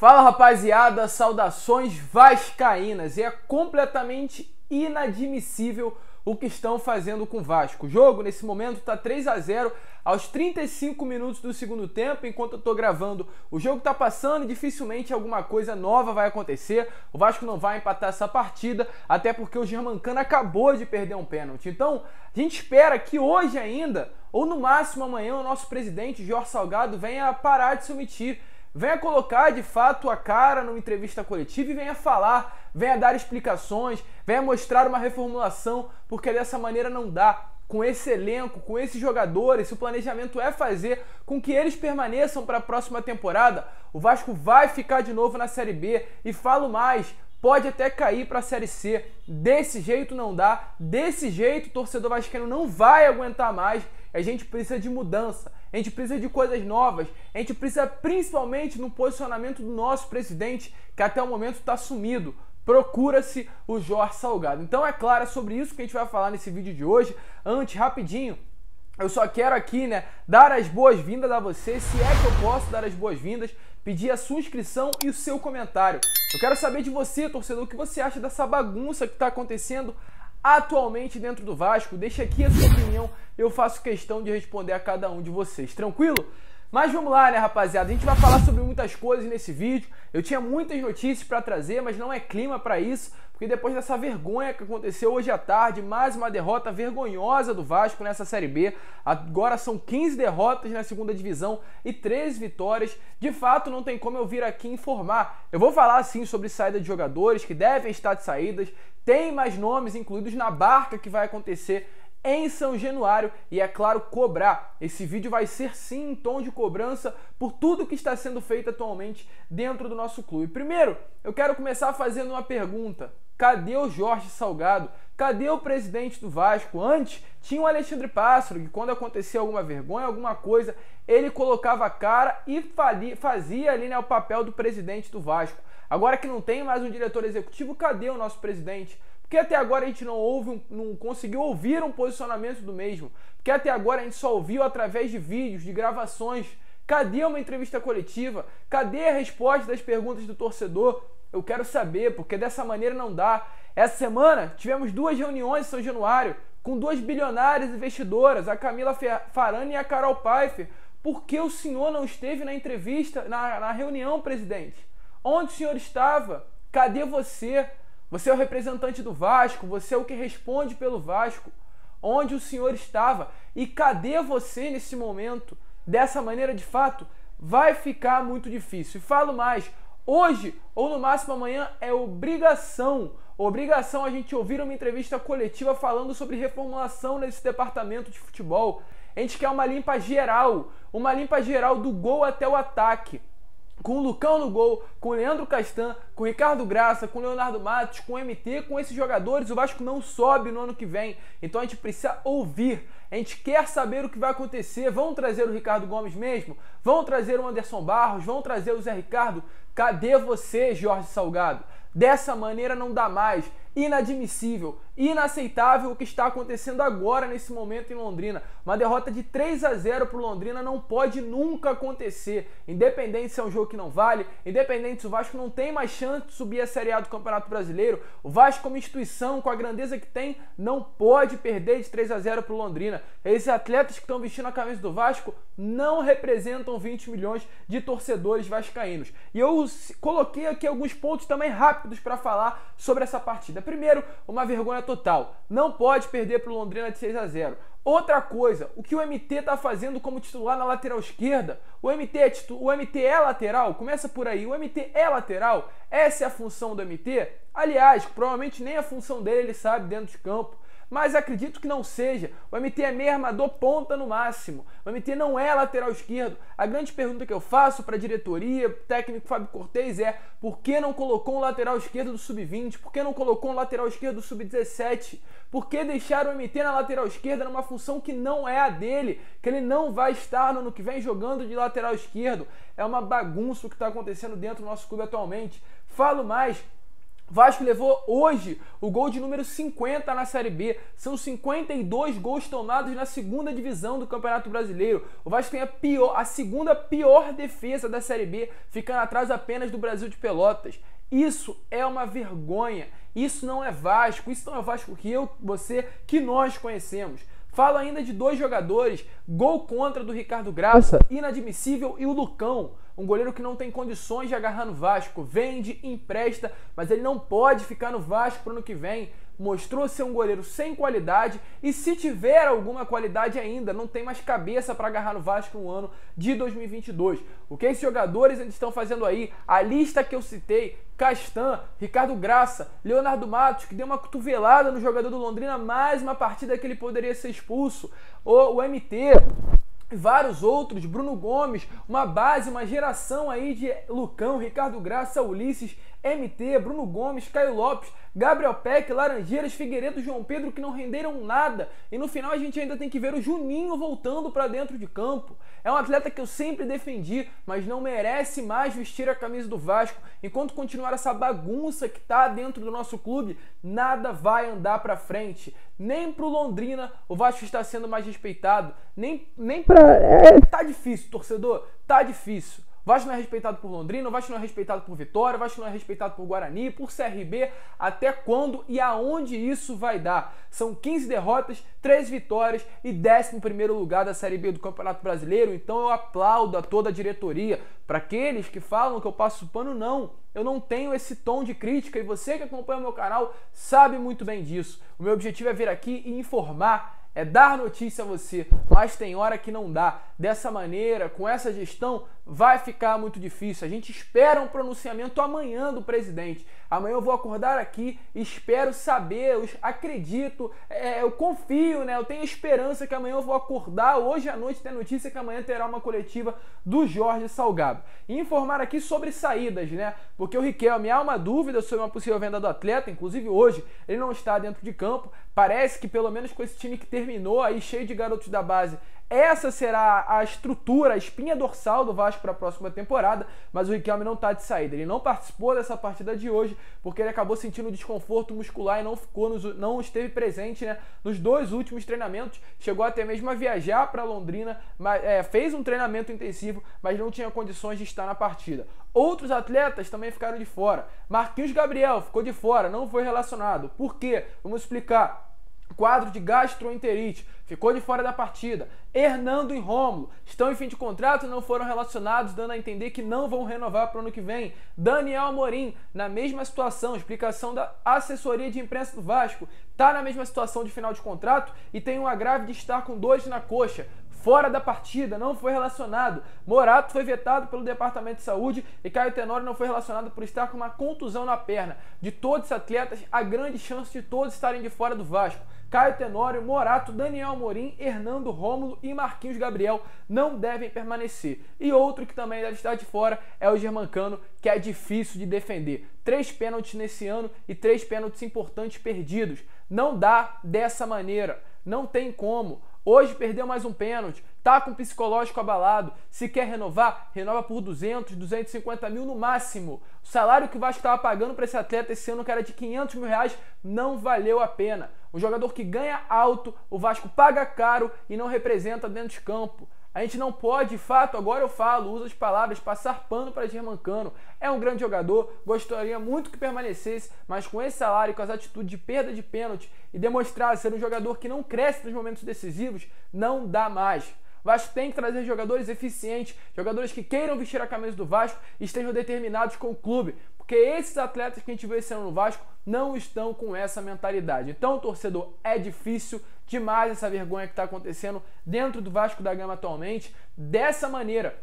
Fala rapaziada, saudações vascaínas. E é completamente inadmissível o que estão fazendo com o Vasco. O jogo nesse momento está 3 a 0 aos 35 minutos do segundo tempo, enquanto eu estou gravando. O jogo está passando e dificilmente alguma coisa nova vai acontecer. O Vasco não vai empatar essa partida, até porque o Germancano acabou de perder um pênalti. Então, a gente espera que hoje ainda, ou no máximo amanhã, o nosso presidente Jorge Salgado venha parar de se omitir venha colocar de fato a cara numa entrevista coletiva e venha falar, venha dar explicações, venha mostrar uma reformulação, porque dessa maneira não dá. Com esse elenco, com esses jogadores, Se o planejamento é fazer com que eles permaneçam para a próxima temporada. O Vasco vai ficar de novo na Série B e falo mais, pode até cair para a Série C. Desse jeito não dá, desse jeito o torcedor vascaíno não vai aguentar mais. A gente precisa de mudança a gente precisa de coisas novas, a gente precisa principalmente no posicionamento do nosso presidente, que até o momento está sumido. Procura-se o Jorge Salgado. Então é claro, é sobre isso que a gente vai falar nesse vídeo de hoje. Antes, rapidinho, eu só quero aqui, né, dar as boas-vindas a você, se é que eu posso dar as boas-vindas, pedir a sua inscrição e o seu comentário. Eu quero saber de você, torcedor, o que você acha dessa bagunça que está acontecendo atualmente dentro do Vasco? Deixa aqui a sua opinião, eu faço questão de responder a cada um de vocês, tranquilo? Mas vamos lá, né, rapaziada? A gente vai falar sobre muitas coisas nesse vídeo. Eu tinha muitas notícias para trazer, mas não é clima para isso. Porque depois dessa vergonha que aconteceu hoje à tarde, mais uma derrota vergonhosa do Vasco nessa Série B. Agora são 15 derrotas na segunda divisão e 13 vitórias. De fato, não tem como eu vir aqui informar. Eu vou falar sim sobre saída de jogadores que devem estar de saídas. Tem mais nomes incluídos na barca que vai acontecer em São Januário e é claro cobrar. Esse vídeo vai ser sim em tom de cobrança por tudo que está sendo feito atualmente dentro do nosso clube. Primeiro, eu quero começar fazendo uma pergunta. Cadê o Jorge Salgado? Cadê o presidente do Vasco? Antes tinha o Alexandre Pássaro, que quando acontecia alguma vergonha, alguma coisa, ele colocava a cara e fazia ali né, o papel do presidente do Vasco. Agora que não tem mais um diretor executivo, cadê o nosso presidente? Porque até agora a gente não ouve, não conseguiu ouvir um posicionamento do mesmo. Porque até agora a gente só ouviu através de vídeos, de gravações. Cadê uma entrevista coletiva? Cadê a resposta das perguntas do torcedor? Eu quero saber, porque dessa maneira não dá. Essa semana tivemos duas reuniões em São Januário com duas bilionárias investidoras, a Camila Farani e a Carol Pfeiffer. Por que o senhor não esteve na entrevista, na, na reunião, presidente? Onde o senhor estava? Cadê você? Você é o representante do Vasco, você é o que responde pelo Vasco. Onde o senhor estava? E cadê você nesse momento? Dessa maneira, de fato, vai ficar muito difícil. E falo mais: hoje ou no máximo amanhã é obrigação. Obrigação a gente ouvir uma entrevista coletiva falando sobre reformulação nesse departamento de futebol. A gente quer uma limpa geral, uma limpa geral do gol até o ataque. Com o Lucão no gol, com o Leandro Castan, com o Ricardo Graça, com o Leonardo Matos, com o MT, com esses jogadores, o Vasco não sobe no ano que vem. Então a gente precisa ouvir, a gente quer saber o que vai acontecer. Vão trazer o Ricardo Gomes mesmo? Vão trazer o Anderson Barros? Vão trazer o Zé Ricardo? Cadê você, Jorge Salgado? Dessa maneira não dá mais inadmissível, inaceitável o que está acontecendo agora nesse momento em Londrina. Uma derrota de 3 a 0 para o Londrina não pode nunca acontecer. Independente se é um jogo que não vale, independente se o Vasco não tem mais chance de subir a Série A do Campeonato Brasileiro, o Vasco como instituição, com a grandeza que tem, não pode perder de 3 a 0 para o Londrina. Esses atletas que estão vestindo a camisa do Vasco não representam 20 milhões de torcedores vascaínos. E eu coloquei aqui alguns pontos também rápidos para falar sobre essa partida. Primeiro, uma vergonha total. Não pode perder para o Londrina de 6 a 0. Outra coisa, o que o MT está fazendo como titular na lateral esquerda? O MT, é titu... o MT é lateral? Começa por aí. O MT é lateral? Essa é a função do MT? Aliás, provavelmente nem a função dele ele sabe dentro de campo mas acredito que não seja. O MT é meio armador ponta no máximo. O MT não é lateral esquerdo. A grande pergunta que eu faço para a diretoria, técnico Fábio Cortez é: por que não colocou um lateral esquerdo do sub-20? Por que não colocou um lateral esquerdo do sub-17? Por que deixar o MT na lateral esquerda numa função que não é a dele, que ele não vai estar no ano que vem jogando de lateral esquerdo? É uma bagunça o que está acontecendo dentro do nosso clube atualmente. Falo mais, Vasco levou hoje o gol de número 50 na Série B. São 52 gols tomados na segunda divisão do Campeonato Brasileiro. O Vasco tem a, pior, a segunda pior defesa da Série B, ficando atrás apenas do Brasil de Pelotas. Isso é uma vergonha. Isso não é Vasco. Isso não é Vasco que eu, você, que nós conhecemos. Falo ainda de dois jogadores: gol contra do Ricardo Graça, inadmissível, e o Lucão. Um goleiro que não tem condições de agarrar no Vasco, vende, empresta, mas ele não pode ficar no Vasco o ano que vem. Mostrou ser um goleiro sem qualidade e se tiver alguma qualidade ainda, não tem mais cabeça para agarrar no Vasco no ano de 2022. O que esses jogadores ainda estão fazendo aí? A lista que eu citei Castan, Ricardo Graça, Leonardo Matos, que deu uma cotovelada no jogador do Londrina, mais uma partida que ele poderia ser expulso, ou o MT, vários outros, Bruno Gomes, uma base, uma geração aí de Lucão, Ricardo Graça, Ulisses, MT, Bruno Gomes, Caio Lopes, Gabriel Peck, Laranjeiras, Figueiredo, João Pedro que não renderam nada. E no final a gente ainda tem que ver o Juninho voltando para dentro de campo. É um atleta que eu sempre defendi, mas não merece mais vestir a camisa do Vasco. Enquanto continuar essa bagunça que tá dentro do nosso clube, nada vai andar para frente. Nem pro Londrina o Vasco está sendo mais respeitado. Nem, nem pra. É, tá difícil, torcedor. Tá difícil. Vasco não é respeitado por Londrina, o Vasco não é respeitado por Vitória, o Vasco não é respeitado por Guarani, por CRB. Até quando e aonde isso vai dar? São 15 derrotas, 3 vitórias e 11 lugar da Série B do Campeonato Brasileiro. Então eu aplaudo a toda a diretoria. Para aqueles que falam que eu passo pano, não. Eu não tenho esse tom de crítica e você que acompanha o meu canal sabe muito bem disso. O meu objetivo é vir aqui e informar é dar notícia a você, mas tem hora que não dá. Dessa maneira, com essa gestão, vai ficar muito difícil. A gente espera um pronunciamento amanhã do presidente. Amanhã eu vou acordar aqui, espero saber, eu acredito, é, é, eu confio, né? Eu tenho esperança que amanhã eu vou acordar. Hoje à noite tem notícia que amanhã terá uma coletiva do Jorge Salgado. E informar aqui sobre saídas, né? Porque o Riquelme há uma dúvida sobre uma possível venda do atleta, inclusive hoje ele não está dentro de campo. Parece que pelo menos com esse time que terminou terminou aí cheio de garotos da base. Essa será a estrutura, a espinha dorsal do Vasco para a próxima temporada, mas o Riquelme não está de saída. Ele não participou dessa partida de hoje porque ele acabou sentindo desconforto muscular e não ficou, nos, não esteve presente né, nos dois últimos treinamentos. Chegou até mesmo a viajar para Londrina, mas, é, fez um treinamento intensivo, mas não tinha condições de estar na partida. Outros atletas também ficaram de fora. Marquinhos Gabriel ficou de fora, não foi relacionado. Por quê? Vamos explicar quadro de gastroenterite, ficou de fora da partida. Hernando e Rômulo estão em fim de contrato e não foram relacionados, dando a entender que não vão renovar para o ano que vem. Daniel Amorim, na mesma situação, explicação da assessoria de imprensa do Vasco, está na mesma situação de final de contrato e tem um agravo de estar com dois na coxa fora da partida, não foi relacionado. Morato foi vetado pelo Departamento de Saúde e Caio Tenório não foi relacionado por estar com uma contusão na perna. De todos os atletas, a grande chance de todos estarem de fora do Vasco. Caio Tenório, Morato, Daniel Morim, Hernando Rômulo e Marquinhos Gabriel não devem permanecer. E outro que também deve estar de fora é o Germancano, que é difícil de defender. Três pênaltis nesse ano e três pênaltis importantes perdidos. Não dá dessa maneira. Não tem como. Hoje perdeu mais um pênalti, tá com o psicológico abalado. Se quer renovar, renova por 200, 250 mil no máximo. O salário que o Vasco estava pagando para esse atleta esse ano, que era de 500 mil reais, não valeu a pena. Um jogador que ganha alto, o Vasco paga caro e não representa dentro de campo. A gente não pode, de fato, agora eu falo, uso as palavras, passar pano para Germancano. É um grande jogador, gostaria muito que permanecesse, mas com esse salário, com as atitudes de perda de pênalti e demonstrar ser um jogador que não cresce nos momentos decisivos, não dá mais. Vasco tem que trazer jogadores eficientes, jogadores que queiram vestir a camisa do Vasco e estejam determinados com o clube. Porque esses atletas que a gente viu esse ano no Vasco não estão com essa mentalidade. Então, torcedor, é difícil demais essa vergonha que está acontecendo dentro do Vasco da Gama atualmente. Dessa maneira,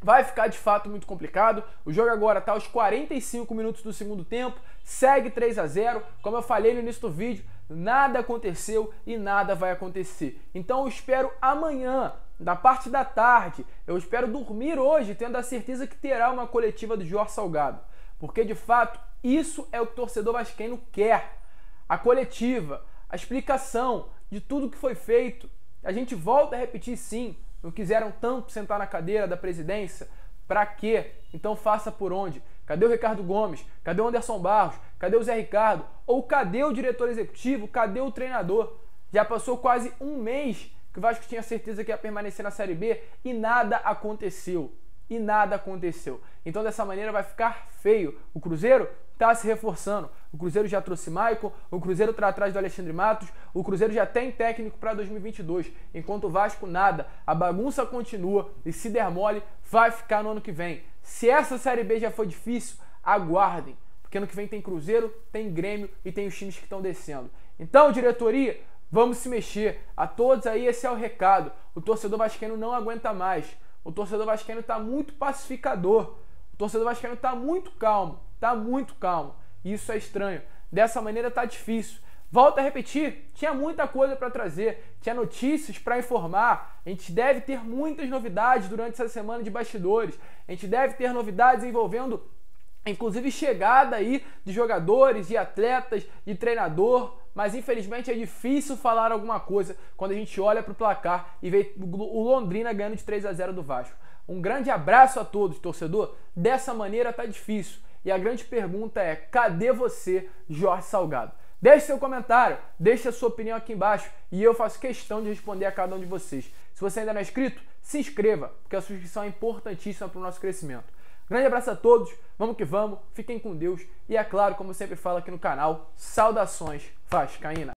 Vai ficar de fato muito complicado. O jogo agora está aos 45 minutos do segundo tempo, segue 3 a 0. Como eu falei no início do vídeo, nada aconteceu e nada vai acontecer. Então eu espero amanhã, na parte da tarde, eu espero dormir hoje, tendo a certeza que terá uma coletiva do Jorge Salgado. Porque de fato, isso é o que o torcedor vascaíno quer. A coletiva, a explicação de tudo que foi feito. A gente volta a repetir sim, não quiseram tanto sentar na cadeira da presidência, para quê? Então faça por onde? Cadê o Ricardo Gomes? Cadê o Anderson Barros? Cadê o Zé Ricardo? Ou cadê o diretor executivo? Cadê o treinador? Já passou quase um mês que o Vasco tinha certeza que ia permanecer na Série B e nada aconteceu e nada aconteceu. Então dessa maneira vai ficar feio. O Cruzeiro está se reforçando. O Cruzeiro já trouxe Michael, o Cruzeiro está atrás do Alexandre Matos, o Cruzeiro já tem técnico para 2022, enquanto o Vasco nada. A bagunça continua e se der mole, vai ficar no ano que vem. Se essa Série B já foi difícil, aguardem, porque ano que vem tem Cruzeiro, tem Grêmio e tem os times que estão descendo. Então, diretoria, vamos se mexer. A todos aí, esse é o recado. O torcedor vasqueno não aguenta mais. O torcedor vascaíno está muito pacificador. O torcedor vascaíno está muito calmo, está muito calmo. Isso é estranho. Dessa maneira está difícil. Volto a repetir, tinha muita coisa para trazer, tinha notícias para informar. A gente deve ter muitas novidades durante essa semana de bastidores. A gente deve ter novidades envolvendo inclusive chegada aí de jogadores, de atletas, de treinador, mas infelizmente é difícil falar alguma coisa quando a gente olha para o placar e vê o Londrina ganhando de 3 a 0 do Vasco. Um grande abraço a todos, torcedor. Dessa maneira tá difícil. E a grande pergunta é: cadê você, Jorge Salgado? Deixe seu comentário, deixe a sua opinião aqui embaixo e eu faço questão de responder a cada um de vocês. Se você ainda não é inscrito, se inscreva, porque a subscrição é importantíssima para o nosso crescimento. Grande abraço a todos, vamos que vamos, fiquem com Deus e é claro, como sempre falo aqui no canal, saudações Vascaína!